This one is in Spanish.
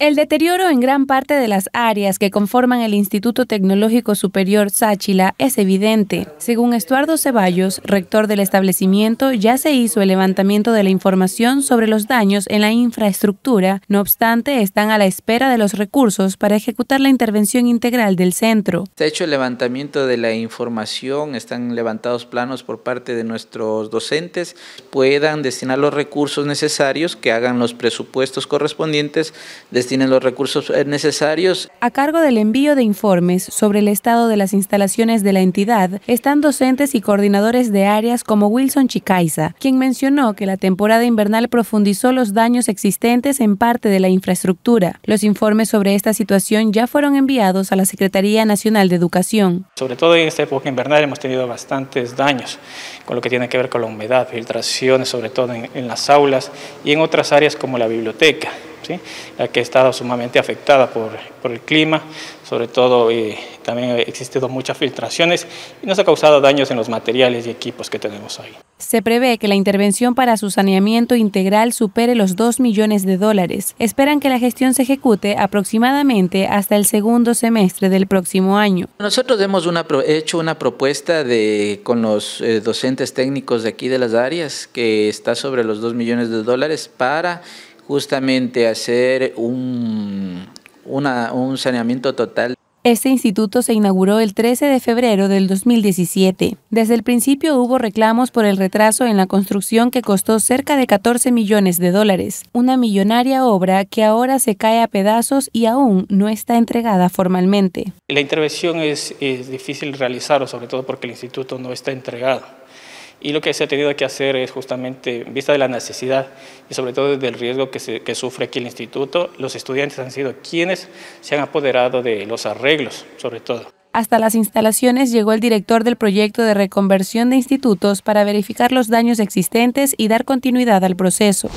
El deterioro en gran parte de las áreas que conforman el Instituto Tecnológico Superior Sáchila es evidente. Según Estuardo Ceballos, rector del establecimiento, ya se hizo el levantamiento de la información sobre los daños en la infraestructura, no obstante, están a la espera de los recursos para ejecutar la intervención integral del centro. Se ha hecho el levantamiento de la información, están levantados planos por parte de nuestros docentes, puedan destinar los recursos necesarios que hagan los presupuestos correspondientes. De tienen los recursos eh, necesarios. A cargo del envío de informes sobre el estado de las instalaciones de la entidad están docentes y coordinadores de áreas como Wilson Chicaiza, quien mencionó que la temporada invernal profundizó los daños existentes en parte de la infraestructura. Los informes sobre esta situación ya fueron enviados a la Secretaría Nacional de Educación. Sobre todo en esta época invernal hemos tenido bastantes daños con lo que tiene que ver con la humedad, filtraciones, sobre todo en las aulas y en otras áreas como la biblioteca. ¿sí? ya que ha estado sumamente afectada por, el clima, sobre todo y eh, también ha existido muchas filtraciones y nos ha causado daños en los materiales y equipos que tenemos hoy. Se prevé que la intervención para su saneamiento integral supere los 2 millones de dólares. Esperan que la gestión se ejecute aproximadamente hasta el segundo semestre del próximo año. Nosotros hemos hecho una propuesta de, con los eh, docentes técnicos de aquí de las áreas que está sobre los 2 millones de dólares para justamente hacer un, un saneamiento total este instituto se inauguró el 13 de febrero del 2017. Desde el principio hubo reclamos por el retraso en la construcción que costó cerca de 14 millones de dólares, una millonaria obra que ahora se cae a pedazos y aún no está entregada formalmente. La intervención es, es difícil realizarlo, sobre todo porque el instituto no está entregado. Y lo que se ha tenido que hacer es justamente, en vista de la necesidad y sobre todo del riesgo que, que sufre aquí el instituto, los estudiantes han sido quienes se han apoderado de los arreglos, sobre todo. Hasta las instalaciones llegó el director del proyecto de reconversión de institutos para verificar los daños existentes y dar continuidad al proceso.